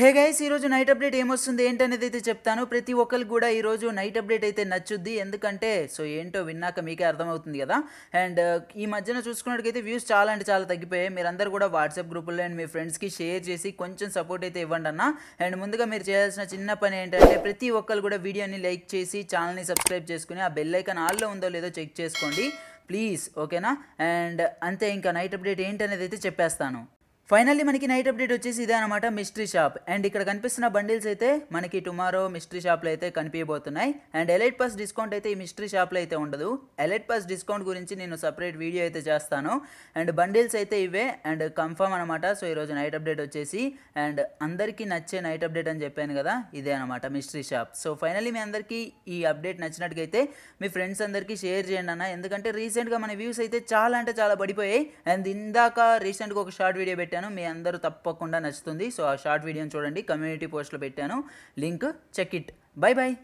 హే guys ఈరోజు night update ఏమొస్తుంది ఏంటనేది అయితే చెప్తాను ప్రతి ఒక్కరికి కూడా ఈరోజు నైట్ అప్డేట్ అయితే నచ్చుద్ది ఎందుకంటే సో ఏంటో విన్నాక మీకే అర్థమవుతుంది కదా అండ్ ఈ మధ్యన చూసుకున్నట్టుకైతే వ్యూస్ చాలా అంటే చాలా తగ్గిపోయాయి మీరందరూ కూడా వాట్సాప్ గ్రూపుల్లో అండ్ మీ ఫ్రెండ్స్కి షేర్ చేసి కొంచెం సపోర్ట్ అయితే ఇవ్వండి అన్న అండ్ ముందుగా మీరు చేయాల్సిన చిన్న పని ఏంటంటే ప్రతి ఒక్కరు కూడా వీడియోని లైక్ చేసి ఛానల్ని సబ్స్క్రైబ్ చేసుకుని ఆ బెల్ ఐకాన్ ఆల్లో ఉందో లేదో చెక్ చేసుకోండి ప్లీజ్ ఓకేనా అండ్ అంతే ఇంకా నైట్ అప్డేట్ ఏంటనేది అయితే చెప్పేస్తాను ఫైనల్లీ మనకి నైట్ అప్డేట్ వచ్చేసి ఇదే అనమాట మిస్టరీ షాప్ అండ్ ఇక్కడ కనిపిస్తున్న బండిల్స్ అయితే మనకి టుమారో మిస్టరీ షాప్లో అయితే కనిపించబోతున్నాయి అండ్ ఎలైట్ పాస్ డిస్కౌంట్ అయితే ఈ మిస్టరీ షాప్లో అయితే ఉండదు ఎలైట్ పాస్ డిస్కౌంట్ గురించి నేను సపరేట్ వీడియో అయితే చేస్తాను అండ్ బండిల్స్ అయితే ఇవే అండ్ కన్ఫర్మ్ అనమాట సో ఈరోజు నైట్ అప్డేట్ వచ్చేసి అండ్ అందరికీ నచ్చే నైట్ అప్డేట్ అని చెప్పాను కదా ఇదే అనమాట మిస్టరీ షాప్ సో ఫైనల్లీ మీ అందరికీ ఈ అప్డేట్ నచ్చినట్టుగైతే మీ ఫ్రెండ్స్ అందరికీ షేర్ చేయండి అన్న ఎందుకంటే రీసెంట్గా మన వ్యూస్ అయితే చాలా అంటే చాలా పడిపోయాయి అండ్ ఇందాక రీసెంట్గా ఒక షార్ట్ వీడియో పెట్టాను పెట్టాను మీ అందరూ తప్పకుండా నచ్చుతుంది సో ఆ షార్ట్ వీడియోని చూడండి కమ్యూనిటీ పోస్ట్లో పెట్టాను link check it bye bye